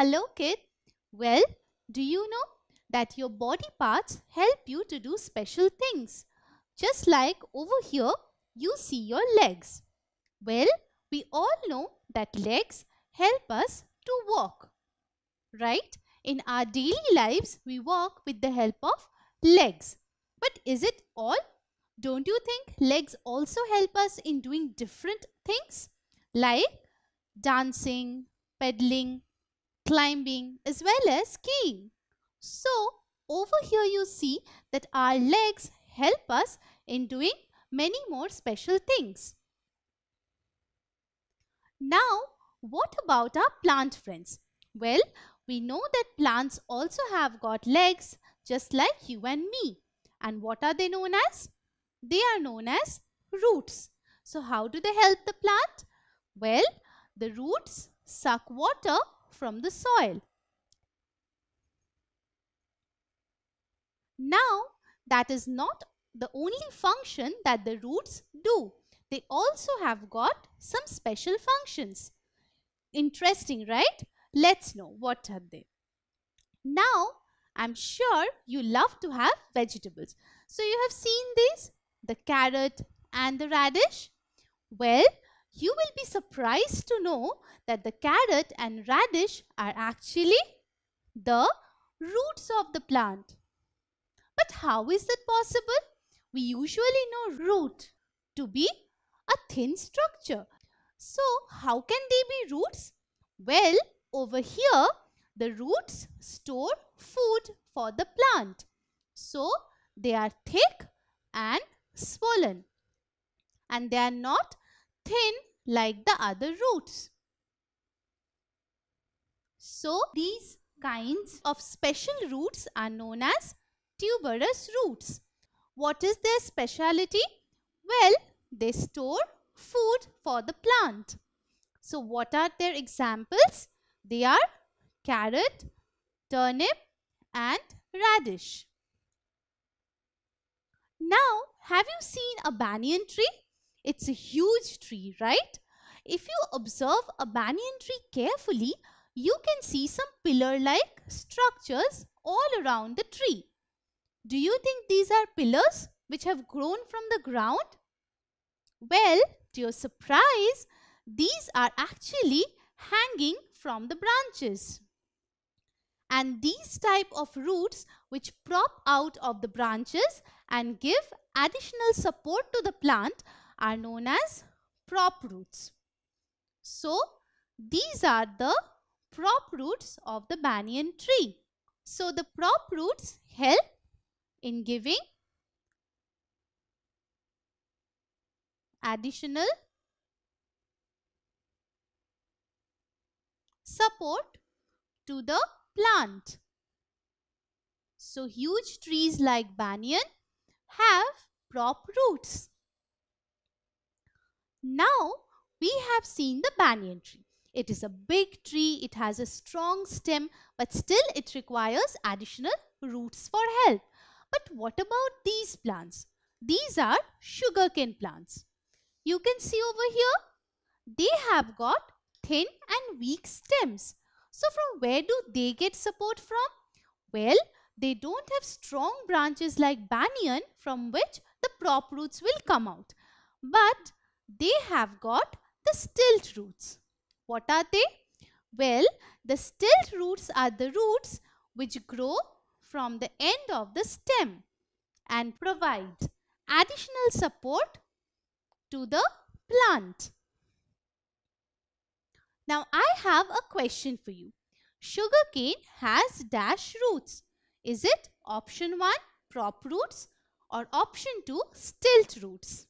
Hello kid. Well, do you know that your body parts help you to do special things? Just like over here, you see your legs. Well, we all know that legs help us to walk, right? In our daily lives, we walk with the help of legs. But is it all? Don't you think legs also help us in doing different things like dancing, peddling climbing as well as skiing. So over here you see that our legs help us in doing many more special things. Now what about our plant friends? Well, we know that plants also have got legs just like you and me. And what are they known as? They are known as roots. So how do they help the plant? Well, the roots suck water from the soil. Now, that is not the only function that the roots do. They also have got some special functions. Interesting, right? Let's know what are they. Now, I'm sure you love to have vegetables. So you have seen these, the carrot and the radish. Well, you will be surprised to know that the carrot and radish are actually the roots of the plant. But how is that possible? We usually know root to be a thin structure. So how can they be roots? Well, over here, the roots store food for the plant. So they are thick and swollen and they are not thin like the other roots. So these kinds of special roots are known as tuberous roots. What is their speciality? Well, they store food for the plant. So what are their examples? They are carrot, turnip and radish. Now, have you seen a banyan tree? It's a huge tree, right? If you observe a banyan tree carefully, you can see some pillar-like structures all around the tree. Do you think these are pillars which have grown from the ground? Well, to your surprise, these are actually hanging from the branches. And these type of roots which prop out of the branches and give additional support to the plant are known as prop roots. So, these are the prop roots of the banyan tree. So, the prop roots help in giving additional support to the plant. So huge trees like banyan have prop roots. Now we have seen the banyan tree. It is a big tree, it has a strong stem, but still it requires additional roots for help. But what about these plants? These are sugarcane plants. You can see over here, they have got thin and weak stems. So from where do they get support from? Well, they don't have strong branches like banyan from which the prop roots will come out. But they have got the stilt roots. What are they? Well, the stilt roots are the roots which grow from the end of the stem and provide additional support to the plant. Now I have a question for you. Sugarcane has dash roots. Is it option 1 prop roots or option 2 stilt roots?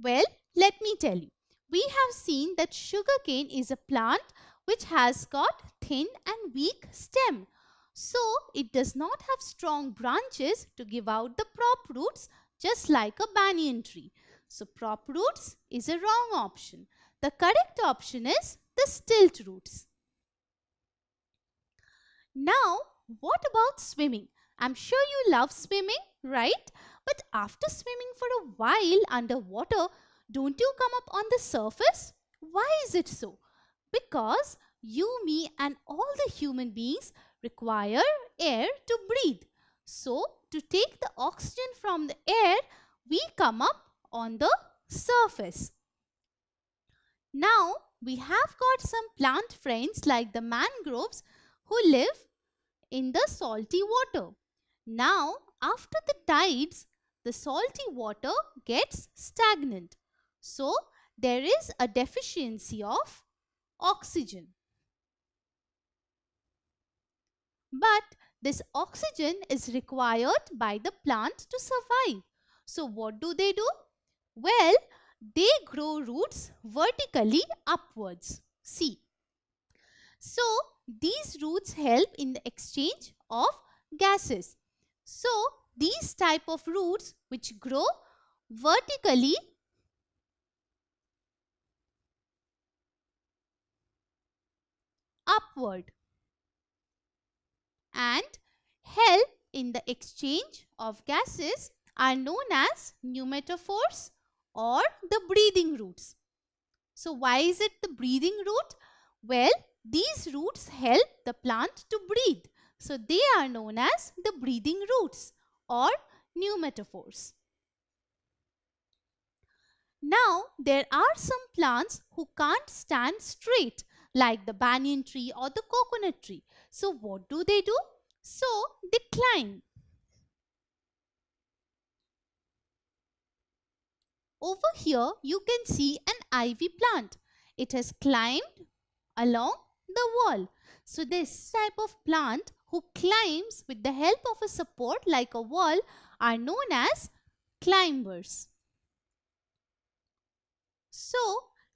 Well, let me tell you. We have seen that sugarcane is a plant which has got thin and weak stem. So, it does not have strong branches to give out the prop roots just like a banyan tree. So, prop roots is a wrong option. The correct option is the stilt roots. Now, what about swimming? I'm sure you love swimming, right? But after swimming for a while underwater, don't you come up on the surface? Why is it so? Because you, me and all the human beings require air to breathe. So, to take the oxygen from the air, we come up on the surface. Now, we have got some plant friends like the mangroves who live in the salty water. Now, after the tides, the salty water gets stagnant. So, there is a deficiency of oxygen. But this oxygen is required by the plant to survive. So, what do they do? Well, they grow roots vertically upwards. See. So, these roots help in the exchange of gases. So, these type of roots which grow vertically upward and help in the exchange of gases are known as pneumatophores or the breathing roots. So why is it the breathing root? Well, these roots help the plant to breathe. So they are known as the breathing roots or new metaphors. Now, there are some plants who can't stand straight like the banyan tree or the coconut tree. So, what do they do? So, they climb. Over here, you can see an ivy plant. It has climbed along the wall. So, this type of plant who climbs with the help of a support like a wall are known as climbers. So,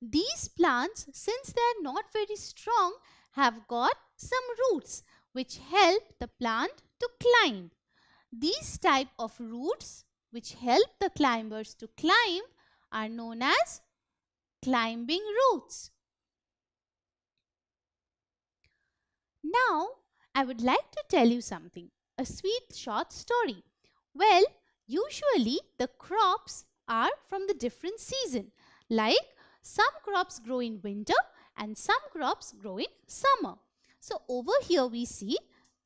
these plants, since they are not very strong, have got some roots which help the plant to climb. These type of roots which help the climbers to climb are known as climbing roots. Now, I would like to tell you something, a sweet short story. Well, usually the crops are from the different season. Like some crops grow in winter and some crops grow in summer. So over here we see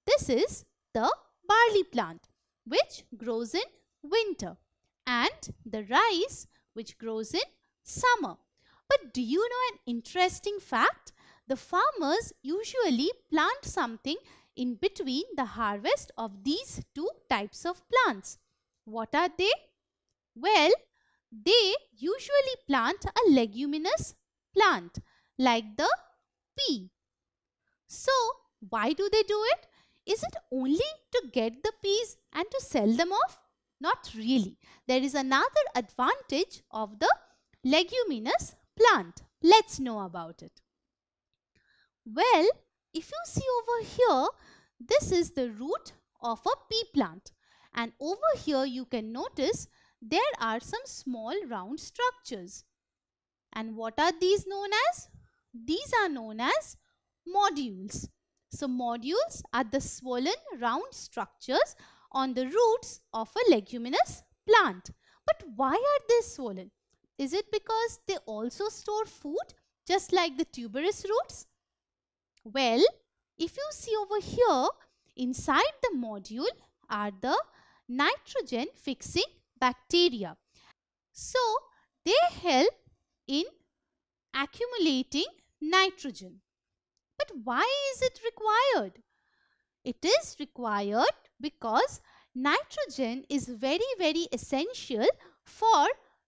this is the barley plant which grows in winter and the rice which grows in summer. But do you know an interesting fact? The farmers usually plant something in between the harvest of these two types of plants. What are they? Well, they usually plant a leguminous plant like the pea. So, why do they do it? Is it only to get the peas and to sell them off? Not really. There is another advantage of the leguminous plant. Let's know about it. Well, if you see over here, this is the root of a pea plant. And over here you can notice there are some small round structures. And what are these known as? These are known as modules. So modules are the swollen round structures on the roots of a leguminous plant. But why are they swollen? Is it because they also store food just like the tuberous roots? Well, if you see over here, inside the module are the nitrogen fixing bacteria. So, they help in accumulating nitrogen. But why is it required? It is required because nitrogen is very very essential for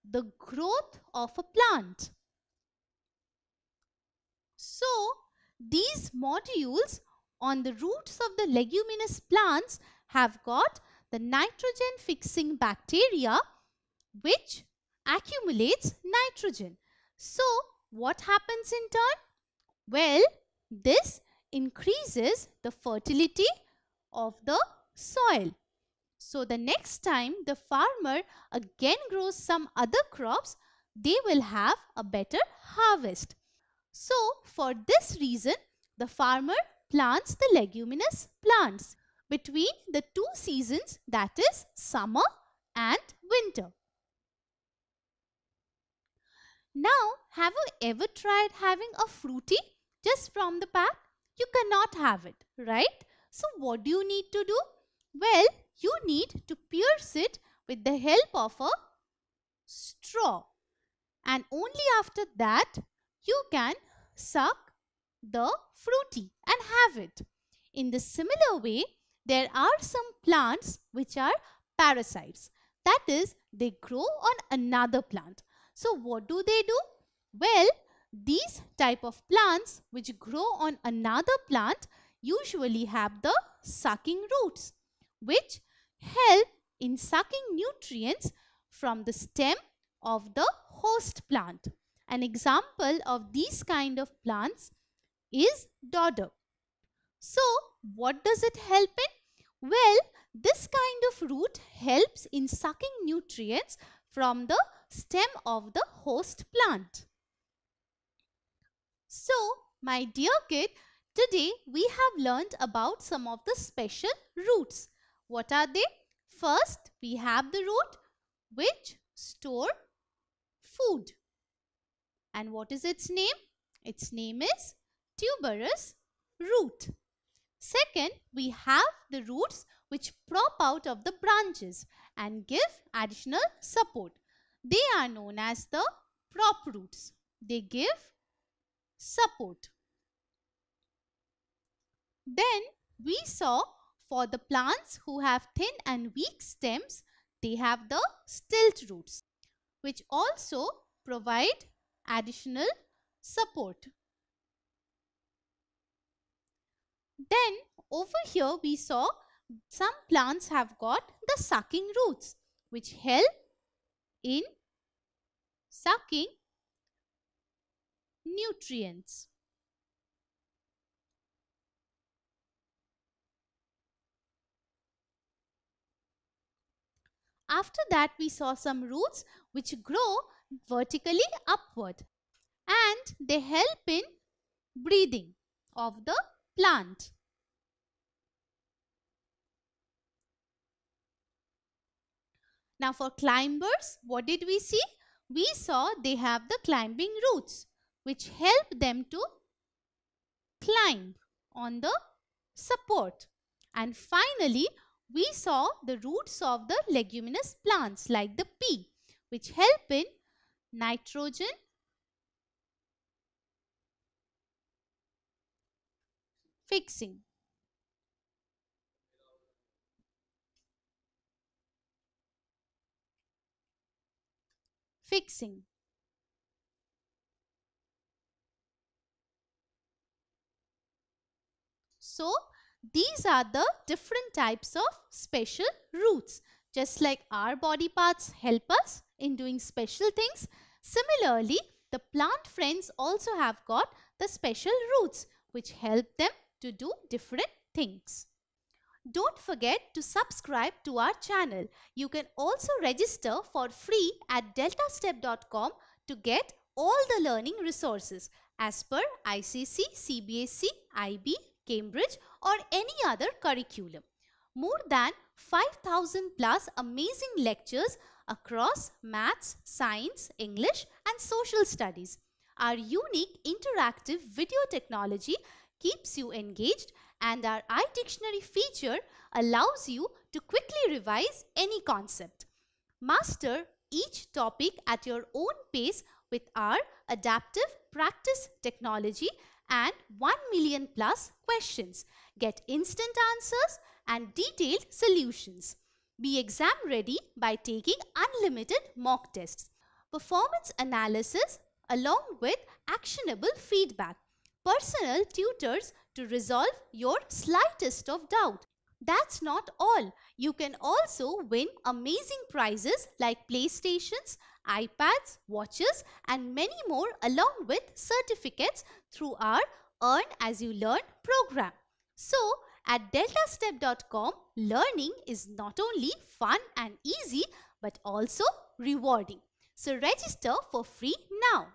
the growth of a plant. So these modules on the roots of the leguminous plants have got the nitrogen fixing bacteria which accumulates nitrogen. So what happens in turn? Well, this increases the fertility of the soil. So the next time the farmer again grows some other crops, they will have a better harvest. So for this reason, the farmer plants the leguminous plants between the two seasons that is summer and winter. Now, have you ever tried having a fruity just from the pack? You cannot have it, right? So what do you need to do? Well, you need to pierce it with the help of a straw. And only after that, you can suck the fruity and have it. In the similar way, there are some plants which are parasites. That is, they grow on another plant. So what do they do? Well, these type of plants which grow on another plant usually have the sucking roots which help in sucking nutrients from the stem of the host plant. An example of these kind of plants is dodder. So what does it help in? Well, this kind of root helps in sucking nutrients from the stem of the host plant. So, my dear kid, today we have learned about some of the special roots. What are they? First, we have the root which store food. And what is its name? Its name is tuberous root. Second, we have the roots which prop out of the branches and give additional support. They are known as the prop roots. They give support. Then we saw for the plants who have thin and weak stems, they have the stilt roots which also provide additional support. Then over here we saw some plants have got the sucking roots which help in sucking nutrients. After that we saw some roots which grow vertically upward and they help in breathing of the plant. Now for climbers, what did we see? We saw they have the climbing roots which help them to climb on the support. And finally, we saw the roots of the leguminous plants like the pea which help in nitrogen fixing. Fixing. So, these are the different types of special roots. Just like our body parts help us in doing special things, Similarly, the plant friends also have got the special roots which help them to do different things. Don't forget to subscribe to our channel. You can also register for free at deltastep.com to get all the learning resources as per ICC, CBSE, IB, Cambridge or any other curriculum. More than 5000 plus amazing lectures across maths, science, English and social studies. Our unique interactive video technology keeps you engaged and our iDictionary feature allows you to quickly revise any concept. Master each topic at your own pace with our adaptive practice technology and 1 million plus questions. Get instant answers and detailed solutions. Be exam ready by taking unlimited mock tests. Performance analysis along with actionable feedback. Personal tutors to resolve your slightest of doubt. That's not all. You can also win amazing prizes like PlayStations, iPads, watches and many more along with certificates through our Earn As You Learn program. So, at deltastep.com, learning is not only fun and easy, but also rewarding. So register for free now.